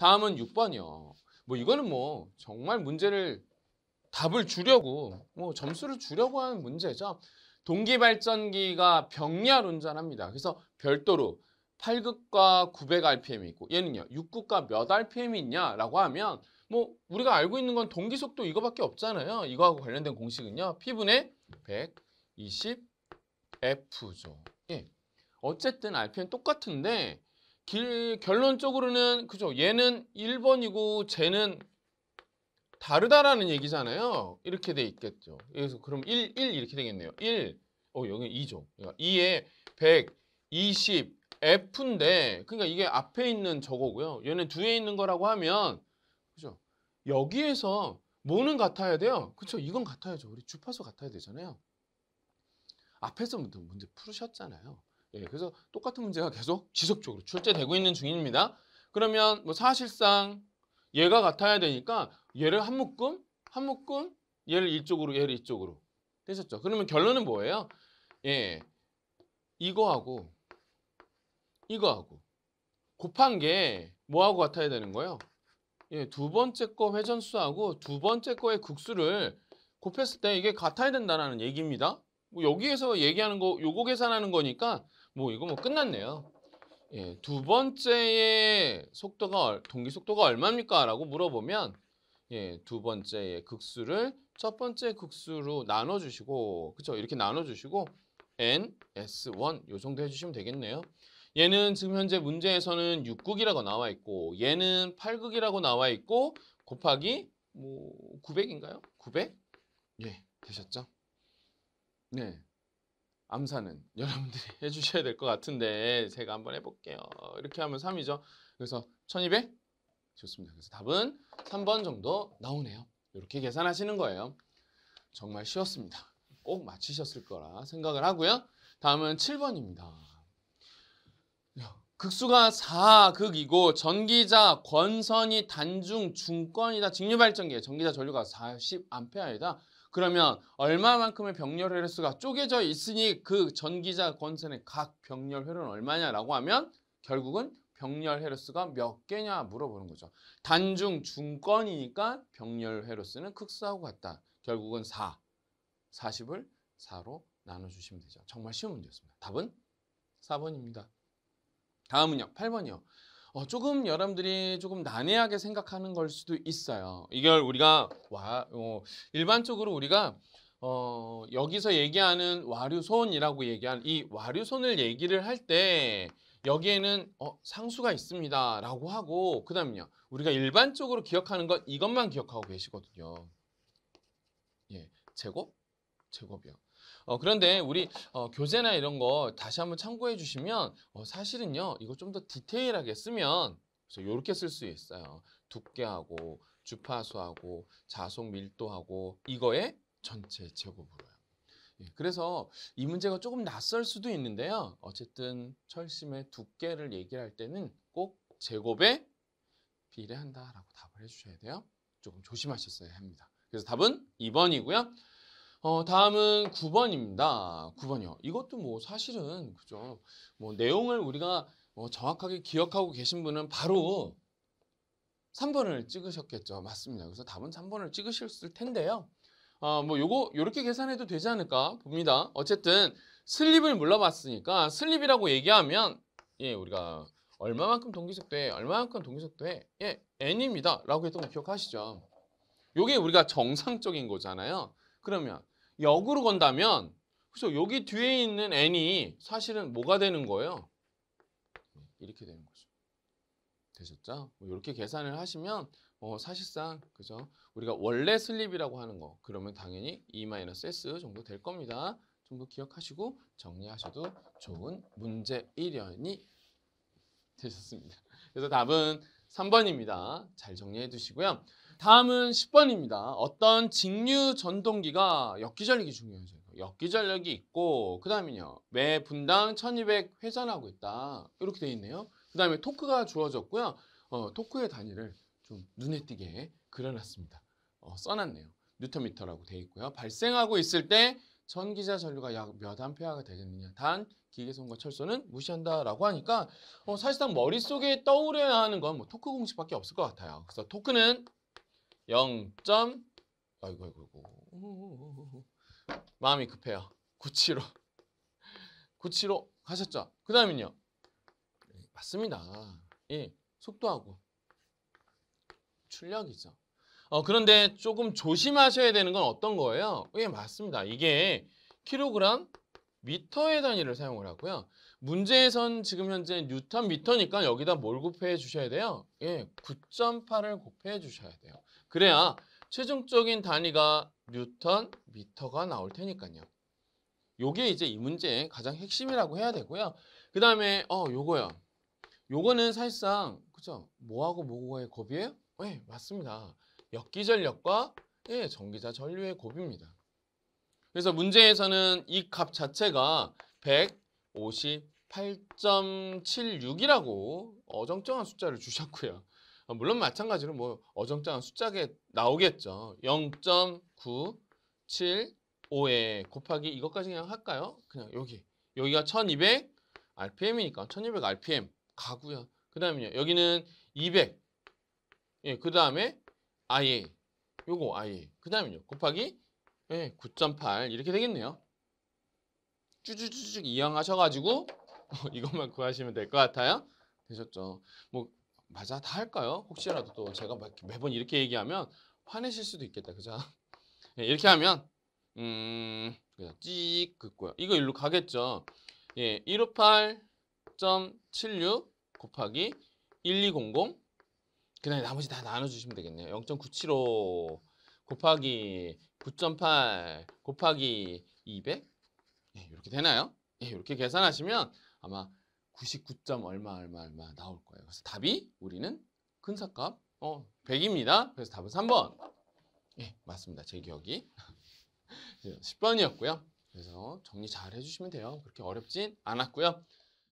다음은 6번이요. 뭐 이거는 뭐 정말 문제를 답을 주려고 뭐 점수를 주려고 하는 문제죠. 동기발전기가 병렬 운전합니다. 그래서 별도로 8급과 900rpm이 있고 얘는요 6급과 몇 rpm이 있냐라고 하면 뭐 우리가 알고 있는 건 동기속도 이거밖에 없잖아요. 이거하고 관련된 공식은요. P분의 120F죠. 예. 어쨌든 rpm 똑같은데 길, 결론적으로는 그죠? 얘는 1번이고 쟤는 다르다라는 얘기잖아요. 이렇게 돼 있겠죠. 그래서 그럼 1, 1 이렇게 되겠네요. 1, 어 여기 2죠. 2에 1 20, F인데 그러니까 이게 앞에 있는 저거고요. 얘는 뒤에 있는 거라고 하면 그죠? 여기에서 뭐는 같아야 돼요? 그쵸? 이건 같아야죠. 우리 주파수 같아야 되잖아요. 앞에서 문제 풀으셨잖아요. 예, 그래서 똑같은 문제가 계속 지속적으로 출제되고 있는 중입니다. 그러면 뭐 사실상 얘가 같아야 되니까 얘를 한 묶음, 한 묶음, 얘를 이쪽으로, 얘를 이쪽으로 되셨죠? 그러면 결론은 뭐예요? 예, 이거하고 이거하고 곱한 게 뭐하고 같아야 되는 거예요? 예, 두 번째 거 회전수하고 두 번째 거의 극수를 곱했을 때 이게 같아야 된다는 얘기입니다. 뭐 여기에서 얘기하는 거 요거 계산하는 거니까 뭐 이거 뭐 끝났네요. 예, 두 번째의 속도가 동기 속도가 얼마입니까? 라고 물어보면 예, 두 번째의 극수를 첫 번째 극수로 나눠 주시고 그렇죠? 이렇게 나눠 주시고 n s1 요 정도 해 주시면 되겠네요. 얘는 지금 현재 문제에서는 6극이라고 나와 있고 얘는 8극이라고 나와 있고 곱하기 뭐 900인가요? 900? 예, 되셨죠? 네. 암산은 여러분들이 해주셔야 될 것 같은데 제가 한번 해볼게요. 이렇게 하면 3이죠. 그래서 1200? 좋습니다. 그래서 답은 3번 정도 나오네요. 이렇게 계산하시는 거예요. 정말 쉬웠습니다. 꼭 맞히셨을 거라 생각을 하고요. 다음은 7번입니다. 극수가 4극이고 전기자 권선이 단중 중권이다. 직류발전기에 전기자 전류가 40A이다. 암 그러면 얼마만큼의 병렬 회로수가 쪼개져 있으니 그 전기자 권선의 각 병렬 회로는 얼마냐라고 하면 결국은 병렬 회로수가 몇 개냐 물어보는 거죠. 단중 중권이니까 병렬 회로수는 극수하고 같다. 결국은 4. 40을 4로 나눠주시면 되죠. 정말 쉬운 문제였습니다. 답은 4번입니다. 다음은요. 8번이요. 어, 조금 여러분들이 조금 난해하게 생각하는 걸 수도 있어요. 이걸 우리가 와, 어, 일반적으로 우리가 어, 여기서 얘기하는 와류손이라고 얘기한 이 와류손을 얘기를 할 때 여기에는 어, 상수가 있습니다 라고 하고 그 다음요 우리가 일반적으로 기억하는 건 이것만 기억하고 계시거든요 예, 제곱? 제곱이요 어, 그런데 우리 어, 교재나 이런 거 다시 한번 참고해 주시면 어, 사실은요 이거 좀 더 디테일하게 쓰면 이렇게 쓸 수 있어요. 두께하고 주파수하고 자속 밀도하고 이거의 전체 제곱으로요. 예, 그래서 이 문제가 조금 낯설 수도 있는데요. 어쨌든 철심의 두께를 얘기할 때는 꼭 제곱에 비례한다라고 답을 해주셔야 돼요. 조금 조심하셨어야 합니다. 그래서 답은 2번이고요. 어, 다음은 9번입니다. 9번이요. 이것도 뭐 사실은 그죠. 뭐 내용을 우리가 뭐 정확하게 기억하고 계신 분은 바로 3번을 찍으셨겠죠. 맞습니다. 그래서 답은 3번을 찍으셨을 텐데요. 어, 뭐 요거 요렇게 계산해도 되지 않을까 봅니다. 어쨌든 슬립을 물러봤으니까 슬립이라고 얘기하면 예, 우리가 얼마만큼 동기속도에 얼마만큼 동기속도에 예, n입니다. 라고 했던 거 기억하시죠? 요게 우리가 정상적인 거잖아요. 그러면 역으로 건다면 그래서 여기 뒤에 있는 n이 사실은 뭐가 되는 거예요? 이렇게 되는 거죠. 되셨죠? 뭐 이렇게 계산을 하시면 어, 사실상 그죠? 우리가 원래 슬립이라고 하는 거 그러면 당연히 E-S 정도 될 겁니다. 좀더 기억하시고 정리하셔도 좋은 문제 1연이 되셨습니다. 그래서 답은 3번입니다. 잘 정리해 두시고요. 다음은 10번입니다. 어떤 직류 전동기가 역기전력이 중요하죠. 역기전력이 있고 그 다음은요. 매 분당 1200 회전하고 있다. 이렇게 돼 있네요. 그 다음에 토크가 주어졌고요. 어, 토크의 단위를 좀 눈에 띄게 그려놨습니다. 어, 써놨네요. 뉴턴미터라고 돼 있고요. 발생하고 있을 때 전기자 전류가 약 몇 암페어가 되겠느냐. 단기계선과 철소는 무시한다라고 하니까 어, 사실상 머릿속에 떠오려야 하는 건뭐 토크 공식밖에 없을 것 같아요. 그래서 토크는 0. 아이고 아이고 아이고. 마음이 급해요. 구치로. 구치로 하셨죠그 다음은요. 네, 맞습니다. 예, 속도하고 출력이죠. 어, 그런데 조금 조심하셔야 되는 건 어떤 거예요? 예, 맞습니다. 이게 킬로그램 미터의 단위를 사용을 하고요. 문제에선 지금 현재 뉴턴 미터니까 여기다 뭘 곱해 주셔야 돼요? 예, 9.8을 곱해 주셔야 돼요. 그래야 최종적인 단위가 뉴턴 미터가 나올 테니까요. 요게 이제 이 문제의 가장 핵심이라고 해야 되고요. 그 다음에 어 요거요. 요거는 사실상 그죠? 뭐하고 뭐고의 곱이에요? 네 예, 맞습니다. 역기전력과 예, 전기자 전류의 곱입니다. 그래서 문제에서는 이 값 자체가 158.76이라고 어정쩡한 숫자를 주셨고요. 아, 물론 마찬가지로 뭐 어정쩡한 숫자가 나오겠죠. 0.975에 곱하기 이것까지 그냥 할까요? 그냥 여기. 여기가 1200 RPM이니까 1200 RPM 가고요. 그다음에 여기는 200. 예, 그 다음에 아예 요거 아예 그 다음은요 곱하기 예, 9.8 이렇게 되겠네요 쭈쭈쭈쭉 이왕하셔가지고 이것만 구하시면 될 것 같아요 되셨죠 뭐 맞아 다 할까요 혹시라도 또 제가 매번 이렇게 얘기하면 화내실 수도 있겠다 그죠 예, 이렇게 하면 음 그냥 찍 긋고요 이거 일로 가겠죠 예, 158.76 곱하기 1200 그다음에 나머지 다 나눠주시면 되겠네요. 0.975 곱하기 9.8 곱하기 200 예, 이렇게 되나요? 예, 이렇게 계산하시면 아마 99점 얼마 얼마 얼마 나올 거예요. 그래서 답이 우리는 큰사값 어, 100입니다. 그래서 답은 3번. 예, 맞습니다. 제 기억이 10번이었고요. 예, 그래서 정리 잘 해주시면 돼요. 그렇게 어렵진 않았고요.